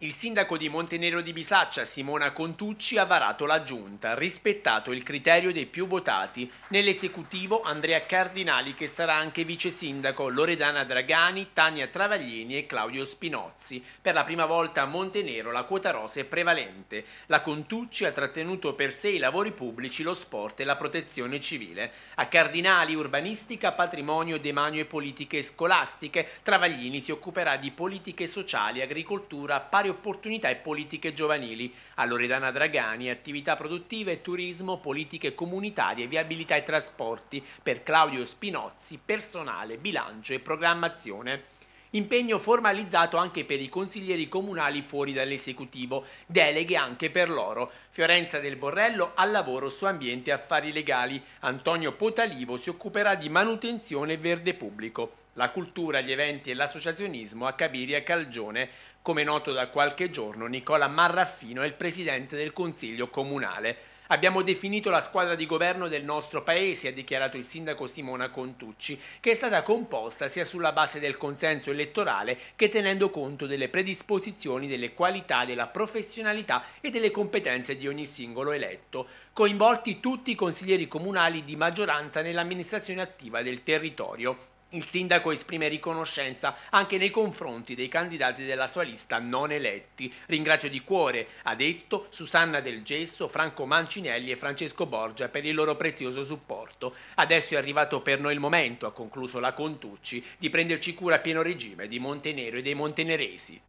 Il sindaco di Montenero di Bisaccia, Simona Contucci, ha varato la giunta, rispettato il criterio dei più votati. Nell'esecutivo Andrea Cardinali, che sarà anche vice sindaco, Loredana Dragani, Tania Travaglini e Claudio Spinozzi. Per la prima volta a Montenero la quota rosa è prevalente. La Contucci ha trattenuto per sé i lavori pubblici, lo sport e la protezione civile. A Cardinali urbanistica, patrimonio, demanio e politiche scolastiche. Travaglini si occuperà di politiche sociali, agricoltura, pari pari opportunità e politiche giovanili, a Loredana Dragani, attività produttive e turismo, politiche comunitarie, viabilità e trasporti, per Claudio Spinozzi, personale, bilancio e programmazione. Impegno formalizzato anche per i consiglieri comunali fuori dall'esecutivo, deleghe anche per loro. Fiorenza del Borrello al lavoro su ambiente e affari legali. Antonio Potalivo si occuperà di manutenzione verde pubblico la cultura, gli eventi e l'associazionismo a Cabiria Calgione, come noto da qualche giorno Nicola Marraffino è il presidente del Consiglio Comunale. Abbiamo definito la squadra di governo del nostro paese, ha dichiarato il sindaco Simona Contucci, che è stata composta sia sulla base del consenso elettorale che tenendo conto delle predisposizioni, delle qualità, della professionalità e delle competenze di ogni singolo eletto, coinvolti tutti i consiglieri comunali di maggioranza nell'amministrazione attiva del territorio. Il sindaco esprime riconoscenza anche nei confronti dei candidati della sua lista non eletti. Ringrazio di cuore, ha detto, Susanna Del Gesso, Franco Mancinelli e Francesco Borgia per il loro prezioso supporto. Adesso è arrivato per noi il momento, ha concluso la Contucci, di prenderci cura a pieno regime di Montenero e dei monteneresi.